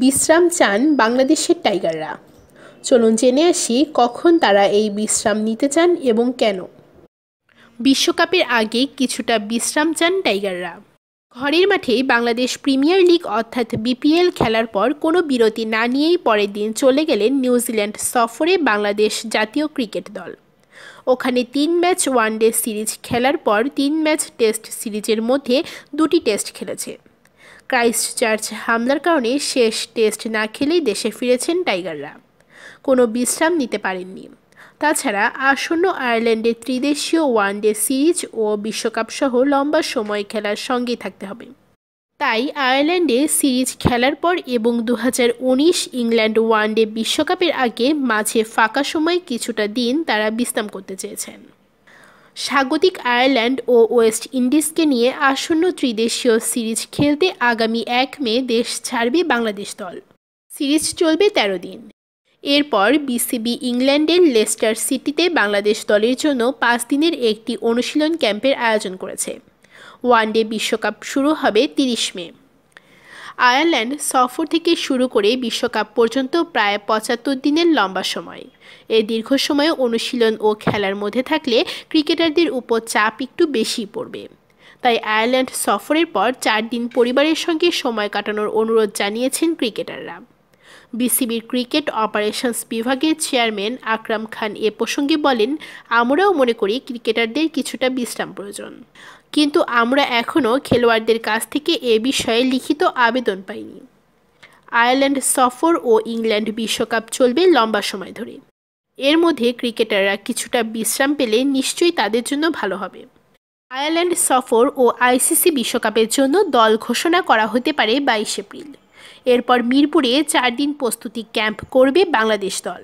বিশ্রাম চান বাংলাদেশের টাইগাররা চলুন জেনে আসি কখন তারা এই বিশ্রাম নিতে চান এবং কেন বিশ্বকাপের আগে কিছুটা বিশ্রাম চান টাইগাররা ঘরের মাঠে বাংলাদেশ প্রিমিয়ার লিগ অর্থাৎ বিপিএল খেলার পর কোনো বিরতি না নিয়েই পরের দিন চলে গেলেন নিউজিল্যান্ড সফরে বাংলাদেশ জাতীয় ক্রিকেট দল ওখানে তিন ম্যাচ ওয়ানডে সিরিজ খেলার পর তিন ম্যাচ টেস্ট সিরিজের মধ্যে দুটি টেস্ট খেলেছে ক্রাইস্ট চার্চ হামলার কারণে শেষ টেস্ট না খেলেই দেশে ফিরেছেন টাইগাররা কোনো বিশ্রাম নিতে পারেননি তাছাড়া আসন্ন আয়ারল্যান্ডের ত্রিদেশীয় ওয়ানডে সিরিজ ও বিশ্বকাপ সহ লম্বা সময় খেলার সঙ্গেই থাকতে হবে তাই আয়ারল্যান্ডে সিরিজ খেলার পর এবং দু ইংল্যান্ড ওয়ানডে বিশ্বকাপের আগে মাঝে ফাঁকা সময় কিছুটা দিন তারা বিশ্রাম করতে চেয়েছেন স্বাগতিক আয়ারল্যান্ড ও ওয়েস্ট ইন্ডিজকে নিয়ে আসন্ন ত্রিদেশীয় সিরিজ খেলতে আগামী এক মে দেশ ছাড়বে বাংলাদেশ দল সিরিজ চলবে তেরো দিন এরপর বিসিবি ইংল্যান্ডের লেস্টার সিটিতে বাংলাদেশ দলের জন্য পাঁচ দিনের একটি অনুশীলন ক্যাম্পের আয়োজন করেছে ওয়ানডে বিশ্বকাপ শুরু হবে তিরিশ মে আয়ারল্যান্ড সফর থেকে শুরু করে বিশ্বকাপ পর্যন্ত প্রায় পঁচাত্তর দিনের লম্বা সময় এই দীর্ঘ সময়ে অনুশীলন ও খেলার মধ্যে থাকলে ক্রিকেটারদের উপর চাপ একটু বেশি পড়বে তাই আয়ারল্যান্ড সফরের পর চার দিন পরিবারের সঙ্গে সময় কাটানোর অনুরোধ জানিয়েছেন ক্রিকেটাররা বিসিবির ক্রিকেট অপারেশনস বিভাগের চেয়ারম্যান আকরাম খান এ প্রসঙ্গে বলেন আমরাও মনে করি ক্রিকেটারদের কিছুটা বিশ্রাম প্রয়োজন কিন্তু আমরা এখনও খেলোয়াড়দের কাছ থেকে এ বিষয়ে লিখিত আবেদন পাইনি আয়ারল্যান্ড সফর ও ইংল্যান্ড বিশ্বকাপ চলবে লম্বা সময় ধরে এর মধ্যে ক্রিকেটাররা কিছুটা বিশ্রাম পেলে নিশ্চয়ই তাদের জন্য ভালো হবে আয়ারল্যান্ড সফর ও আইসিসি বিশ্বকাপের জন্য দল ঘোষণা করা হতে পারে বাইশ এপ্রিল এরপর মিরপুরে চার দিন প্রস্তুতি ক্যাম্প করবে বাংলাদেশ দল